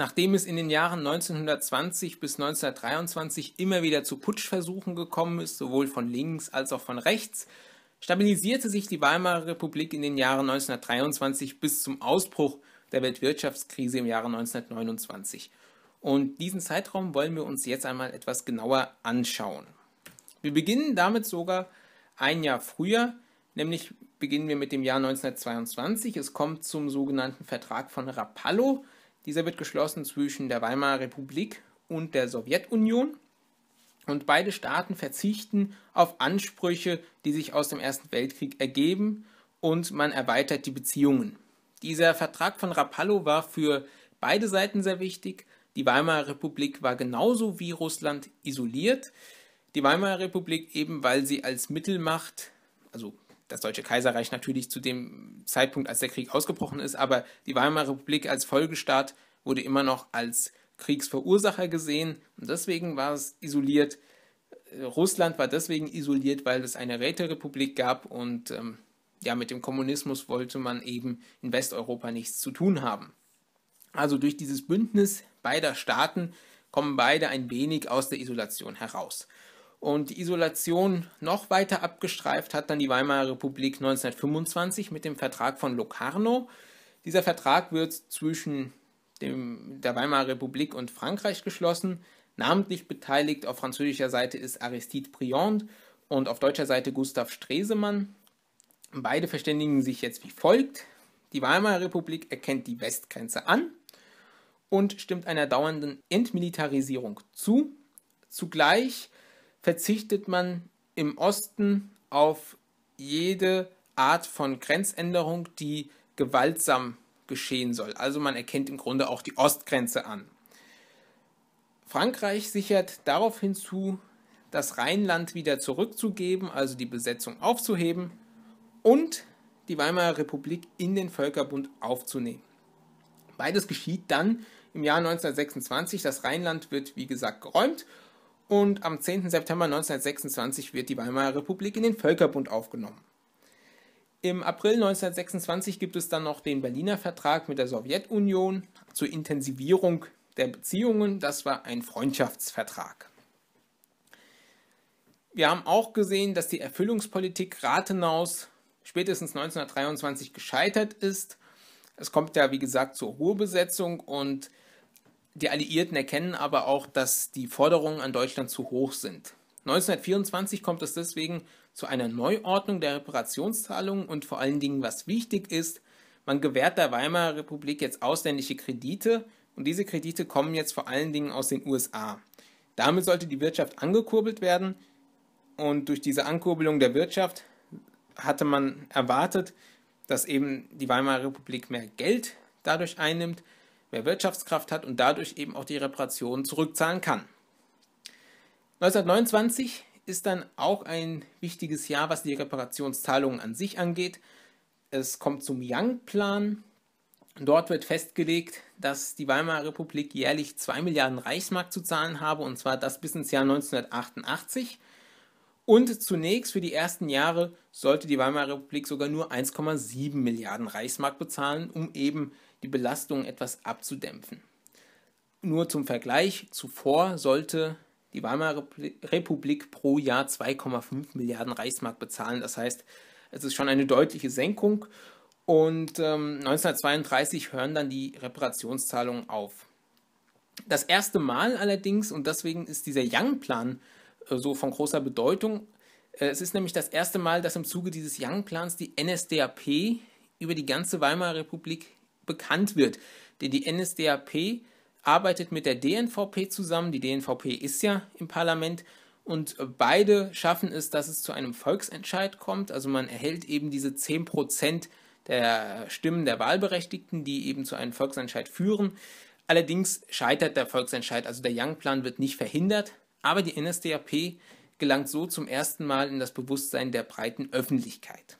Nachdem es in den Jahren 1920 bis 1923 immer wieder zu Putschversuchen gekommen ist, sowohl von links als auch von rechts, stabilisierte sich die Weimarer Republik in den Jahren 1923 bis zum Ausbruch der Weltwirtschaftskrise im Jahre 1929. Und diesen Zeitraum wollen wir uns jetzt einmal etwas genauer anschauen. Wir beginnen damit sogar ein Jahr früher, nämlich beginnen wir mit dem Jahr 1922. Es kommt zum sogenannten Vertrag von Rapallo, dieser wird geschlossen zwischen der Weimarer Republik und der Sowjetunion. Und beide Staaten verzichten auf Ansprüche, die sich aus dem Ersten Weltkrieg ergeben, und man erweitert die Beziehungen. Dieser Vertrag von Rapallo war für beide Seiten sehr wichtig. Die Weimarer Republik war genauso wie Russland isoliert. Die Weimarer Republik eben, weil sie als Mittelmacht, also das Deutsche Kaiserreich natürlich zu dem Zeitpunkt, als der Krieg ausgebrochen ist, aber die Weimarer Republik als Folgestaat wurde immer noch als Kriegsverursacher gesehen und deswegen war es isoliert. Äh, Russland war deswegen isoliert, weil es eine Räterepublik gab und ähm, ja, mit dem Kommunismus wollte man eben in Westeuropa nichts zu tun haben. Also durch dieses Bündnis beider Staaten kommen beide ein wenig aus der Isolation heraus und die Isolation noch weiter abgestreift hat dann die Weimarer Republik 1925 mit dem Vertrag von Locarno. Dieser Vertrag wird zwischen dem, der Weimarer Republik und Frankreich geschlossen. Namentlich beteiligt auf französischer Seite ist Aristide Briand und auf deutscher Seite Gustav Stresemann. Beide verständigen sich jetzt wie folgt. Die Weimarer Republik erkennt die Westgrenze an und stimmt einer dauernden Entmilitarisierung zu. Zugleich verzichtet man im Osten auf jede Art von Grenzänderung, die gewaltsam geschehen soll. Also man erkennt im Grunde auch die Ostgrenze an. Frankreich sichert darauf hinzu, das Rheinland wieder zurückzugeben, also die Besetzung aufzuheben und die Weimarer Republik in den Völkerbund aufzunehmen. Beides geschieht dann im Jahr 1926. Das Rheinland wird, wie gesagt, geräumt und am 10. September 1926 wird die Weimarer Republik in den Völkerbund aufgenommen. Im April 1926 gibt es dann noch den Berliner Vertrag mit der Sowjetunion zur Intensivierung der Beziehungen. Das war ein Freundschaftsvertrag. Wir haben auch gesehen, dass die Erfüllungspolitik Rathenaus spätestens 1923 gescheitert ist. Es kommt ja, wie gesagt, zur Ruhrbesetzung und die Alliierten erkennen aber auch, dass die Forderungen an Deutschland zu hoch sind. 1924 kommt es deswegen zu einer Neuordnung der Reparationszahlungen und vor allen Dingen, was wichtig ist, man gewährt der Weimarer Republik jetzt ausländische Kredite und diese Kredite kommen jetzt vor allen Dingen aus den USA. Damit sollte die Wirtschaft angekurbelt werden und durch diese Ankurbelung der Wirtschaft hatte man erwartet, dass eben die Weimarer Republik mehr Geld dadurch einnimmt mehr Wirtschaftskraft hat und dadurch eben auch die Reparationen zurückzahlen kann. 1929 ist dann auch ein wichtiges Jahr, was die Reparationszahlungen an sich angeht. Es kommt zum Young-Plan. Dort wird festgelegt, dass die Weimarer Republik jährlich 2 Milliarden Reichsmark zu zahlen habe, und zwar das bis ins Jahr 1988. Und zunächst für die ersten Jahre sollte die Weimarer Republik sogar nur 1,7 Milliarden Reichsmark bezahlen, um eben die Belastung etwas abzudämpfen. Nur zum Vergleich, zuvor sollte die Weimarer Republik pro Jahr 2,5 Milliarden Reichsmark bezahlen. Das heißt, es ist schon eine deutliche Senkung und ähm, 1932 hören dann die Reparationszahlungen auf. Das erste Mal allerdings, und deswegen ist dieser Young-Plan äh, so von großer Bedeutung, äh, es ist nämlich das erste Mal, dass im Zuge dieses Young-Plans die NSDAP über die ganze Weimarer Republik bekannt wird. Denn die NSDAP arbeitet mit der DNVP zusammen. Die DNVP ist ja im Parlament. Und beide schaffen es, dass es zu einem Volksentscheid kommt. Also man erhält eben diese 10% der Stimmen der Wahlberechtigten, die eben zu einem Volksentscheid führen. Allerdings scheitert der Volksentscheid, also der Young-Plan wird nicht verhindert, aber die NSDAP gelangt so zum ersten Mal in das Bewusstsein der breiten Öffentlichkeit.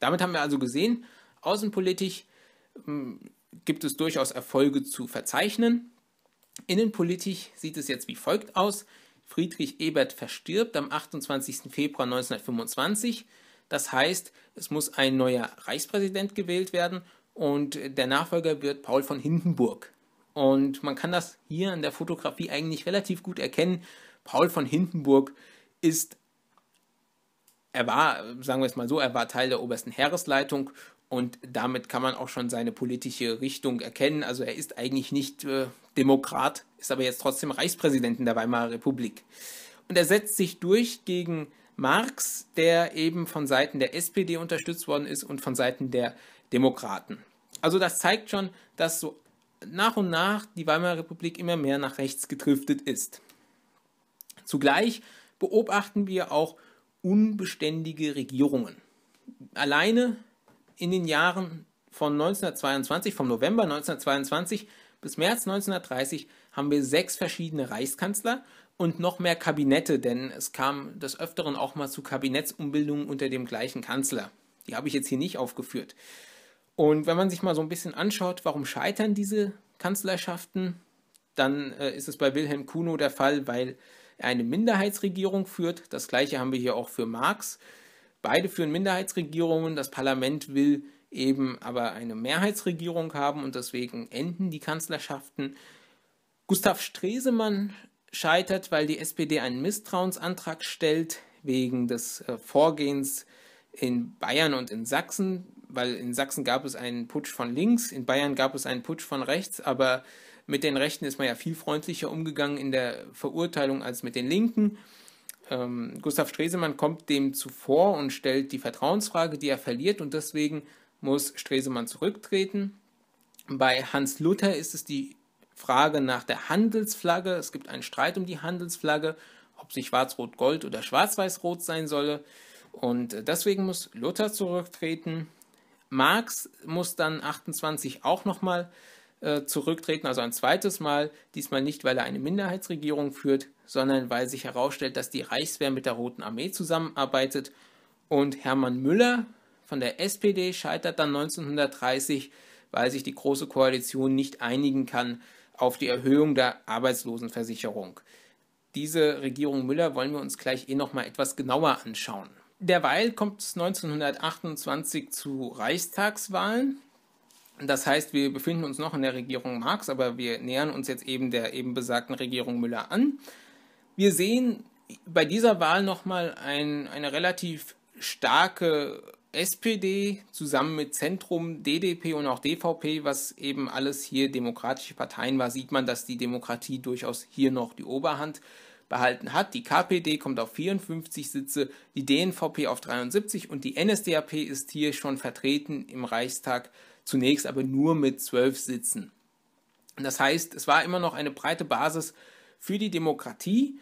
Damit haben wir also gesehen, außenpolitisch gibt es durchaus Erfolge zu verzeichnen. Innenpolitisch sieht es jetzt wie folgt aus. Friedrich Ebert verstirbt am 28. Februar 1925. Das heißt, es muss ein neuer Reichspräsident gewählt werden und der Nachfolger wird Paul von Hindenburg. Und man kann das hier in der Fotografie eigentlich relativ gut erkennen. Paul von Hindenburg ist, er war, sagen wir es mal so, er war Teil der obersten Heeresleitung und damit kann man auch schon seine politische Richtung erkennen. Also er ist eigentlich nicht äh, Demokrat, ist aber jetzt trotzdem Reichspräsidenten der Weimarer Republik. Und er setzt sich durch gegen Marx, der eben von Seiten der SPD unterstützt worden ist und von Seiten der Demokraten. Also das zeigt schon, dass so nach und nach die Weimarer Republik immer mehr nach rechts gedriftet ist. Zugleich beobachten wir auch unbeständige Regierungen. Alleine in den Jahren von 1922, vom November 1922 bis März 1930 haben wir sechs verschiedene Reichskanzler und noch mehr Kabinette, denn es kam des Öfteren auch mal zu Kabinettsumbildungen unter dem gleichen Kanzler. Die habe ich jetzt hier nicht aufgeführt. Und wenn man sich mal so ein bisschen anschaut, warum scheitern diese Kanzlerschaften, dann äh, ist es bei Wilhelm Kuno der Fall, weil er eine Minderheitsregierung führt. Das gleiche haben wir hier auch für Marx. Beide führen Minderheitsregierungen, das Parlament will eben aber eine Mehrheitsregierung haben und deswegen enden die Kanzlerschaften. Gustav Stresemann scheitert, weil die SPD einen Misstrauensantrag stellt wegen des äh, Vorgehens in Bayern und in Sachsen, weil in Sachsen gab es einen Putsch von links, in Bayern gab es einen Putsch von rechts, aber mit den Rechten ist man ja viel freundlicher umgegangen in der Verurteilung als mit den Linken. Ähm, Gustav Stresemann kommt dem zuvor und stellt die Vertrauensfrage, die er verliert, und deswegen muss Stresemann zurücktreten. Bei Hans Luther ist es die Frage nach der Handelsflagge. Es gibt einen Streit um die Handelsflagge, ob sie schwarz-rot-gold oder schwarz-weiß-rot sein solle. Und deswegen muss Luther zurücktreten. Marx muss dann 28 auch nochmal äh, zurücktreten, also ein zweites Mal, diesmal nicht, weil er eine Minderheitsregierung führt, sondern weil sich herausstellt, dass die Reichswehr mit der Roten Armee zusammenarbeitet und Hermann Müller von der SPD scheitert dann 1930, weil sich die Große Koalition nicht einigen kann auf die Erhöhung der Arbeitslosenversicherung. Diese Regierung Müller wollen wir uns gleich eh nochmal etwas genauer anschauen. Derweil kommt es 1928 zu Reichstagswahlen. Das heißt, wir befinden uns noch in der Regierung Marx, aber wir nähern uns jetzt eben der eben besagten Regierung Müller an. Wir sehen bei dieser Wahl nochmal ein, eine relativ starke SPD zusammen mit Zentrum, DDP und auch DVP, was eben alles hier demokratische Parteien war, sieht man, dass die Demokratie durchaus hier noch die Oberhand behalten hat. Die KPD kommt auf 54 Sitze, die DNVP auf 73 und die NSDAP ist hier schon vertreten im Reichstag zunächst aber nur mit zwölf Sitzen. Das heißt, es war immer noch eine breite Basis für die Demokratie.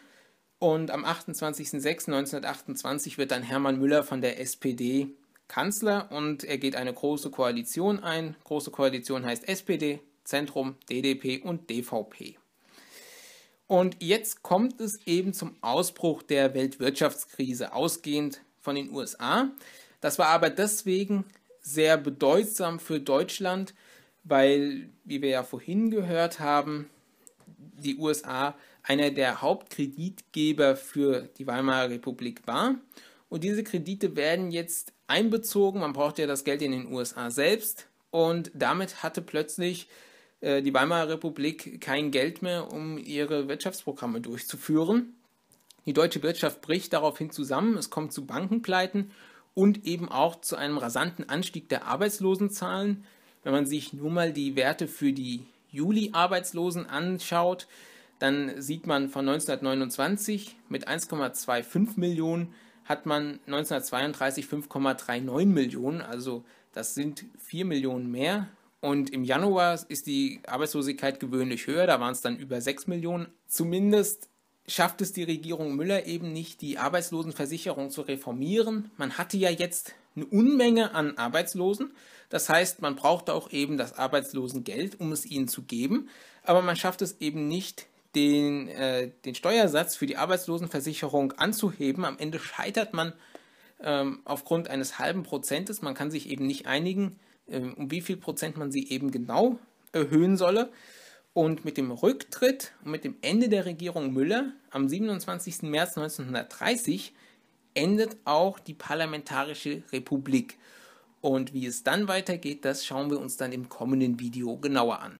Und am 28.06.1928 wird dann Hermann Müller von der SPD Kanzler und er geht eine große Koalition ein. Große Koalition heißt SPD, Zentrum, DDP und DVP. Und jetzt kommt es eben zum Ausbruch der Weltwirtschaftskrise, ausgehend von den USA. Das war aber deswegen sehr bedeutsam für Deutschland, weil, wie wir ja vorhin gehört haben, die USA einer der Hauptkreditgeber für die Weimarer Republik war. Und diese Kredite werden jetzt einbezogen. Man braucht ja das Geld in den USA selbst. Und damit hatte plötzlich äh, die Weimarer Republik kein Geld mehr, um ihre Wirtschaftsprogramme durchzuführen. Die deutsche Wirtschaft bricht daraufhin zusammen. Es kommt zu Bankenpleiten und eben auch zu einem rasanten Anstieg der Arbeitslosenzahlen. Wenn man sich nur mal die Werte für die Juli-Arbeitslosen anschaut, dann sieht man von 1929 mit 1,25 Millionen hat man 1932 5,39 Millionen, also das sind 4 Millionen mehr. Und im Januar ist die Arbeitslosigkeit gewöhnlich höher, da waren es dann über 6 Millionen. Zumindest schafft es die Regierung Müller eben nicht, die Arbeitslosenversicherung zu reformieren. Man hatte ja jetzt eine Unmenge an Arbeitslosen. Das heißt, man brauchte auch eben das Arbeitslosengeld, um es ihnen zu geben. Aber man schafft es eben nicht, den, äh, den Steuersatz für die Arbeitslosenversicherung anzuheben. Am Ende scheitert man ähm, aufgrund eines halben Prozentes. Man kann sich eben nicht einigen, äh, um wie viel Prozent man sie eben genau erhöhen solle. Und mit dem Rücktritt und mit dem Ende der Regierung Müller am 27. März 1930 endet auch die Parlamentarische Republik. Und wie es dann weitergeht, das schauen wir uns dann im kommenden Video genauer an.